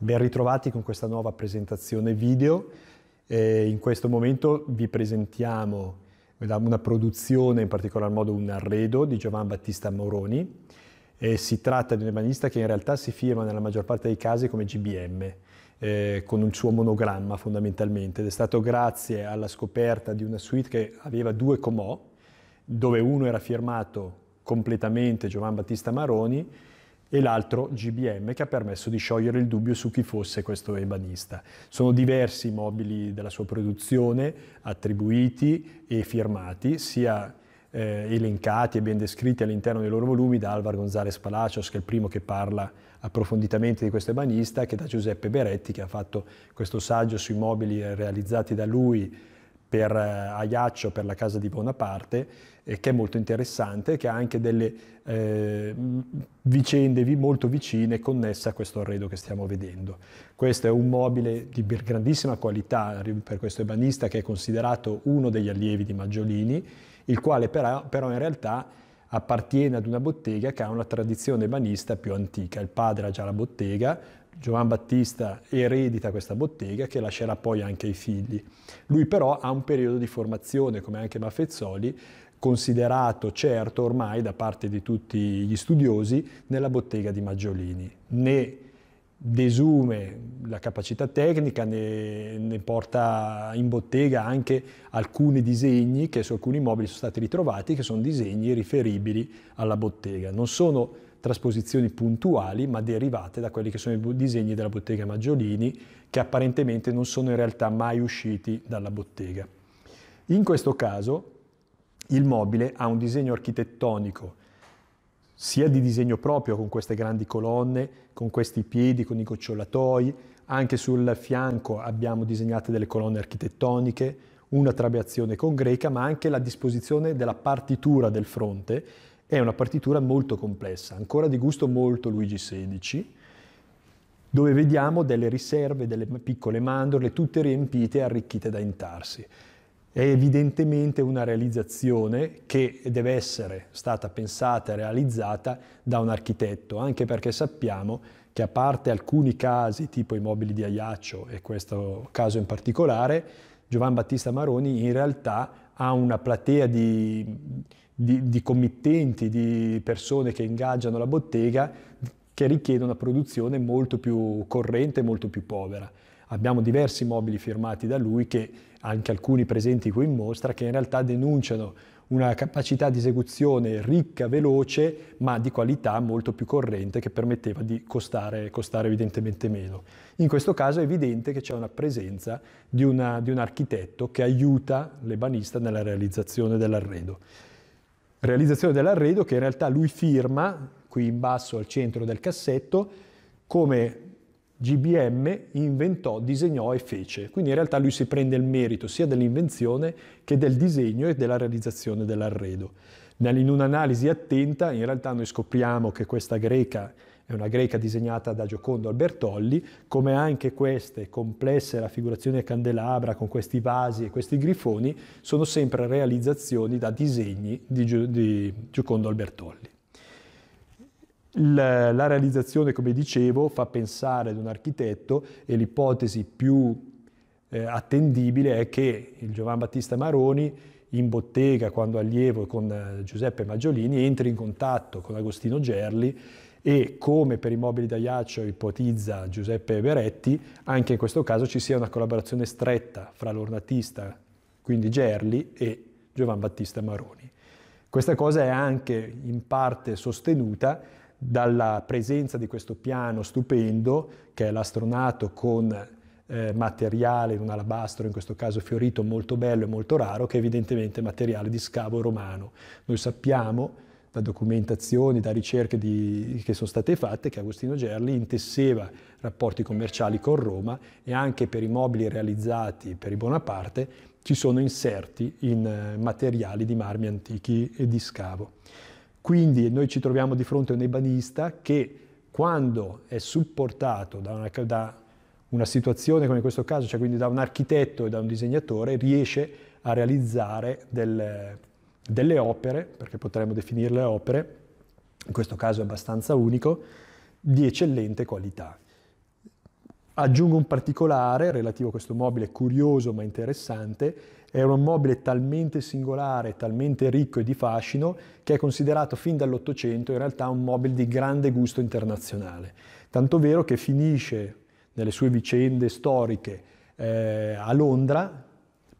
Ben ritrovati con questa nuova presentazione video. Eh, in questo momento vi presentiamo una produzione, in particolar modo un arredo di Giovan Battista Moroni. Eh, si tratta di un ebanista che in realtà si firma nella maggior parte dei casi come GBM, eh, con un suo monogramma fondamentalmente. Ed è stato grazie alla scoperta di una suite che aveva due comò, dove uno era firmato completamente Giovan Battista Moroni e l'altro GBM che ha permesso di sciogliere il dubbio su chi fosse questo ebanista. Sono diversi i mobili della sua produzione attribuiti e firmati, sia eh, elencati e ben descritti all'interno dei loro volumi da Alvar González Palacios, che è il primo che parla approfonditamente di questo ebanista, che da Giuseppe Beretti, che ha fatto questo saggio sui mobili realizzati da lui per eh, Aiaccio, per la casa di Bonaparte, eh, che è molto interessante, che ha anche delle eh, vicende molto vicine connesse a questo arredo che stiamo vedendo. Questo è un mobile di grandissima qualità per questo ebanista che è considerato uno degli allievi di Maggiolini, il quale però, però in realtà appartiene ad una bottega che ha una tradizione ebanista più antica. Il padre ha già la bottega, Giovan Battista eredita questa bottega che lascerà poi anche ai figli. Lui però ha un periodo di formazione, come anche Maffezzoli, considerato certo ormai da parte di tutti gli studiosi nella bottega di Maggiolini. Ne desume la capacità tecnica, ne, ne, porta in bottega anche alcuni disegni che su alcuni mobili sono stati ritrovati, che sono disegni riferibili alla bottega. Non sono trasposizioni puntuali ma derivate da quelli che sono i disegni della bottega Maggiolini che apparentemente non sono in realtà mai usciti dalla bottega. In questo caso il mobile ha un disegno architettonico sia di disegno proprio con queste grandi colonne, con questi piedi, con i gocciolatoi, anche sul fianco abbiamo disegnate delle colonne architettoniche, una trabeazione con greca, ma anche la disposizione della partitura del fronte, è una partitura molto complessa, ancora di gusto molto Luigi XVI, dove vediamo delle riserve, delle piccole mandorle, tutte riempite e arricchite da intarsi. È evidentemente una realizzazione che deve essere stata pensata e realizzata da un architetto, anche perché sappiamo che a parte alcuni casi, tipo i mobili di Aiaccio e questo caso in particolare, Giovan Battista Maroni in realtà ha una platea di, di, di committenti, di persone che ingaggiano la bottega che richiede una produzione molto più corrente, molto più povera. Abbiamo diversi mobili firmati da lui, che anche alcuni presenti qui in mostra, che in realtà denunciano una capacità di esecuzione ricca, veloce, ma di qualità molto più corrente che permetteva di costare, costare evidentemente meno. In questo caso è evidente che c'è una presenza di, una, di un architetto che aiuta l'ebanista nella realizzazione dell'arredo. Realizzazione dell'arredo che in realtà lui firma qui in basso al centro del cassetto come GBM inventò, disegnò e fece. Quindi in realtà lui si prende il merito sia dell'invenzione che del disegno e della realizzazione dell'arredo. In un'analisi attenta in realtà noi scopriamo che questa greca è una greca disegnata da Giocondo Albertolli, come anche queste complesse raffigurazioni a candelabra con questi vasi e questi grifoni sono sempre realizzazioni da disegni di, Giocondo Albertolli. La, la realizzazione, come dicevo, fa pensare ad un architetto e l'ipotesi più eh, attendibile è che il Giovan Battista Maroni in bottega quando allievo con eh, Giuseppe Maggiolini entri in contatto con Agostino Gerli e come per i mobili da ghiaccio ipotizza Giuseppe Beretti, anche in questo caso ci sia una collaborazione stretta fra l'ornatista, quindi Gerli, e Giovan Battista Maroni. Questa cosa è anche in parte sostenuta dalla presenza di questo piano stupendo, che è l'astronato con eh, materiale un alabastro, in questo caso fiorito, molto bello e molto raro, che è evidentemente materiale di scavo romano. Noi sappiamo da documentazioni, da ricerche di, che sono state fatte, che Agostino Gerli intesseva rapporti commerciali con Roma e anche per i mobili realizzati per i Bonaparte ci sono inserti in eh, materiali di marmi antichi e di scavo. Quindi noi ci troviamo di fronte a un ebanista che quando è supportato da una, da una situazione come in questo caso, cioè quindi da un architetto e da un disegnatore, riesce a realizzare del, delle opere, perché potremmo definirle opere, in questo caso è abbastanza unico, di eccellente qualità. Aggiungo un particolare relativo a questo mobile curioso ma interessante, è un mobile talmente singolare, talmente ricco e di fascino, che è considerato fin dall'Ottocento in realtà un mobile di grande gusto internazionale. Tanto vero che finisce nelle sue vicende storiche eh, a Londra,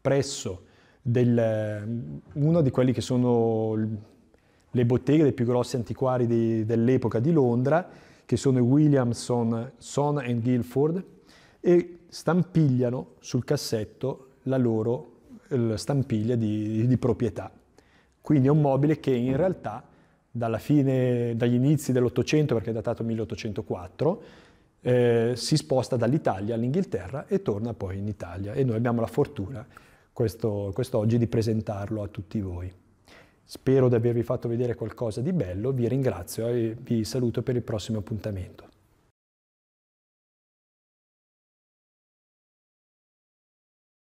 presso del, mm, uno di quelli che sono le botteghe dei più grossi antiquari di, dell'epoca di Londra, che sono Williamson, Son e Guilford, e stampigliano sul cassetto la loro stampiglia di, di proprietà. Quindi è un mobile che in realtà dalla fine, dagli inizi dell'Ottocento, perché è datato 1804, eh, si sposta dall'Italia all'Inghilterra e torna poi in Italia. E noi abbiamo la fortuna questo, quest'oggi di presentarlo a tutti voi. Spero di avervi fatto vedere qualcosa di bello, vi ringrazio e vi saluto per il prossimo appuntamento.